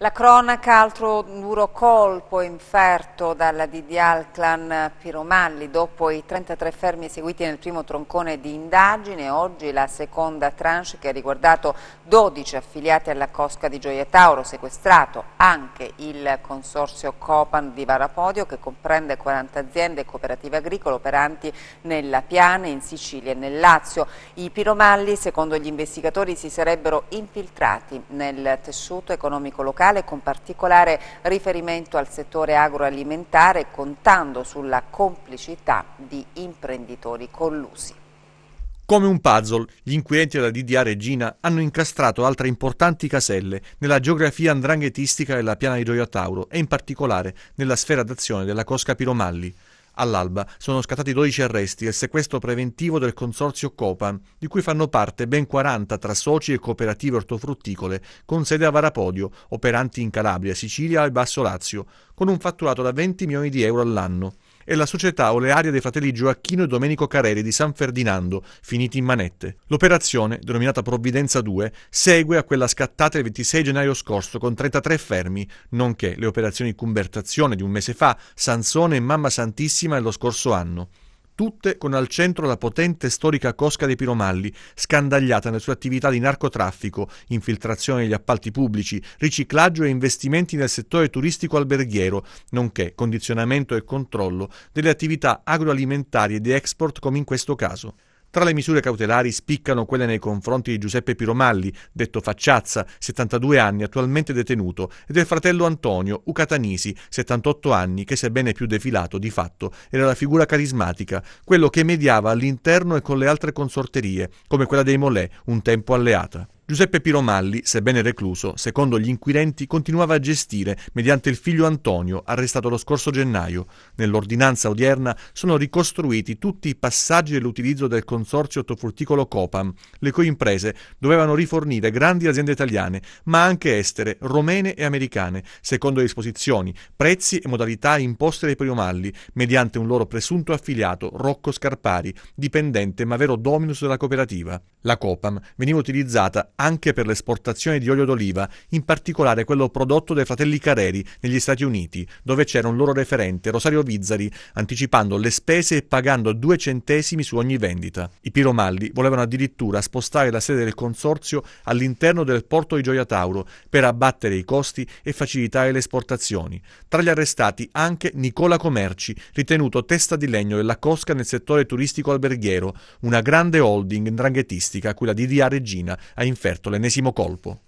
La cronaca, altro duro colpo inferto dalla DDA clan Piromalli. Dopo i 33 fermi eseguiti nel primo troncone di indagine, oggi la seconda tranche che ha riguardato 12 affiliati alla Cosca di Gioia Tauro, sequestrato anche il consorzio Copan di Varapodio che comprende 40 aziende e cooperative agricole operanti nella Piana, in Sicilia e nel Lazio. I Piromalli, secondo gli investigatori, si sarebbero infiltrati nel tessuto economico locale generale con particolare riferimento al settore agroalimentare contando sulla complicità di imprenditori collusi. Come un puzzle, gli inquirenti della DDA Regina hanno incastrato altre importanti caselle nella geografia andranghetistica della piana di Gioia Tauro e in particolare nella sfera d'azione della Cosca Piromalli. All'alba sono scattati 12 arresti e il sequestro preventivo del consorzio Copan, di cui fanno parte ben 40 tra soci e cooperative ortofrutticole con sede a Varapodio, operanti in Calabria, Sicilia e Basso Lazio, con un fatturato da 20 milioni di euro all'anno e la società olearia dei fratelli Gioacchino e Domenico Careri di San Ferdinando, finiti in manette. L'operazione, denominata Provvidenza 2, segue a quella scattata il 26 gennaio scorso con 33 fermi, nonché le operazioni di Cumbertazione di un mese fa, Sansone e Mamma Santissima dello scorso anno tutte con al centro la potente storica cosca dei Piromalli, scandagliata nelle sue attività di narcotraffico, infiltrazione degli appalti pubblici, riciclaggio e investimenti nel settore turistico alberghiero, nonché condizionamento e controllo delle attività agroalimentari e di export come in questo caso. Tra le misure cautelari spiccano quelle nei confronti di Giuseppe Piromalli, detto Facciazza, 72 anni, attualmente detenuto, e del fratello Antonio Ucatanisi, 78 anni, che sebbene più defilato di fatto era la figura carismatica, quello che mediava all'interno e con le altre consorterie, come quella dei Molè, un tempo alleata. Giuseppe Piromalli, sebbene recluso, secondo gli inquirenti continuava a gestire mediante il figlio Antonio, arrestato lo scorso gennaio. Nell'ordinanza odierna sono ricostruiti tutti i passaggi dell'utilizzo del consorzio ortofrutticolo Copam, le cui imprese dovevano rifornire grandi aziende italiane, ma anche estere, romene e americane, secondo le disposizioni, prezzi e modalità imposte dai Piromalli, mediante un loro presunto affiliato, Rocco Scarpari, dipendente ma vero dominus della cooperativa. La Copam veniva utilizzata anche per l'esportazione di olio d'oliva, in particolare quello prodotto dai fratelli Careri negli Stati Uniti, dove c'era un loro referente, Rosario Vizzari, anticipando le spese e pagando due centesimi su ogni vendita. I piromalli volevano addirittura spostare la sede del consorzio all'interno del porto di Gioia Tauro per abbattere i costi e facilitare le esportazioni. Tra gli arrestati anche Nicola Comerci, ritenuto testa di legno della Cosca nel settore turistico alberghiero, una grande holding dranghettistica a cui la DDA Regina ha infetto sofferto l'ennesimo colpo.